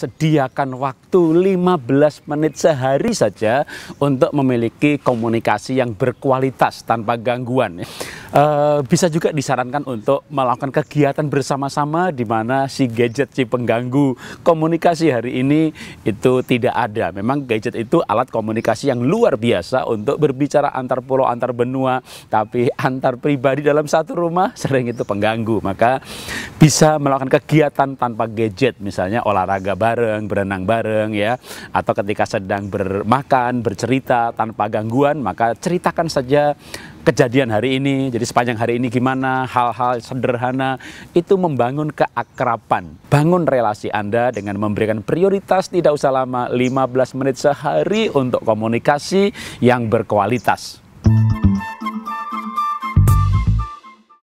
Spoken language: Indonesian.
sediakan waktu 15 menit sehari saja untuk memiliki komunikasi yang berkualitas tanpa gangguan. Ya. Eh, bisa juga disarankan untuk melakukan kegiatan bersama-sama di mana si gadget si pengganggu komunikasi hari ini itu tidak ada. Memang gadget itu alat komunikasi yang luar biasa untuk berbicara antar pulau, antar benua, tapi antar pribadi dalam satu rumah sering itu pengganggu. Maka bisa melakukan kegiatan tanpa gadget misalnya olahraga bareng, berenang bareng ya, atau ketika sedang bermakan, bercerita tanpa gangguan, maka ceritakan saja kejadian hari ini, jadi sepanjang hari ini gimana, hal-hal sederhana itu membangun keakrapan, Bangun relasi Anda dengan memberikan prioritas tidak usah lama 15 menit sehari untuk komunikasi yang berkualitas.